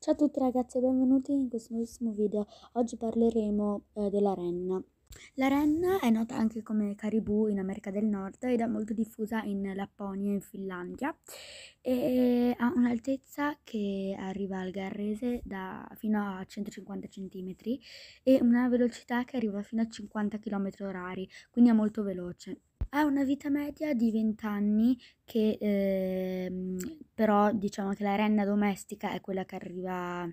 Ciao a tutti ragazzi e benvenuti in questo nuovissimo video. Oggi parleremo eh, della renna. La renna è nota anche come caribou in America del Nord ed è molto diffusa in Lapponia e in Finlandia e ha un'altezza che arriva al garrese da, fino a 150 cm e una velocità che arriva fino a 50 km orari, quindi è molto veloce. Ha una vita media di 20 anni che ehm, però diciamo che la renna domestica è quella che arriva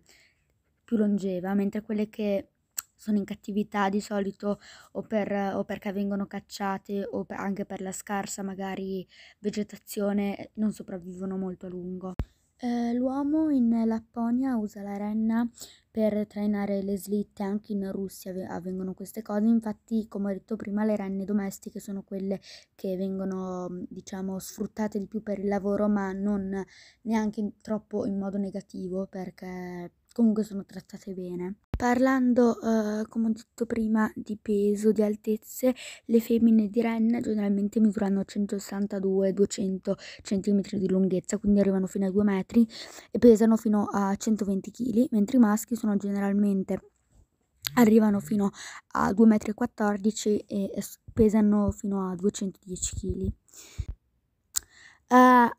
più longeva, mentre quelle che sono in cattività di solito o, per, o perché vengono cacciate o per, anche per la scarsa magari vegetazione non sopravvivono molto a lungo. Eh, l'uomo in Lapponia usa la renna per trainare le slitte, anche in Russia avvengono queste cose, infatti come ho detto prima le renne domestiche sono quelle che vengono diciamo sfruttate di più per il lavoro ma non neanche troppo in modo negativo perché comunque sono trattate bene. Parlando, eh, come ho detto prima, di peso, di altezze, le femmine di Ren generalmente misurano 162-200 cm di lunghezza, quindi arrivano fino a 2 metri e pesano fino a 120 kg, mentre i maschi sono generalmente arrivano fino a 2,14 m e pesano fino a 210 kg. Uh,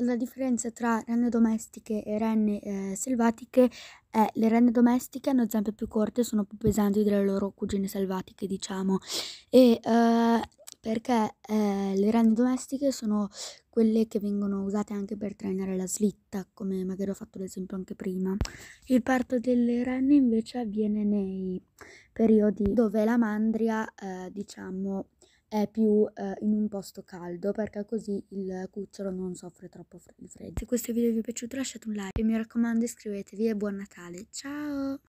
la differenza tra renne domestiche e renne eh, selvatiche è che le renne domestiche hanno zampe più corte e sono più pesanti delle loro cugine selvatiche, diciamo. E eh, perché eh, le renne domestiche sono quelle che vengono usate anche per trainare la slitta, come magari ho fatto l'esempio anche prima. Il parto delle renne invece avviene nei periodi dove la mandria, eh, diciamo, è più eh, in un posto caldo perché così il cucciolo non soffre troppo il freddo. Se questo video vi è piaciuto lasciate un like e mi raccomando iscrivetevi e buon Natale. Ciao!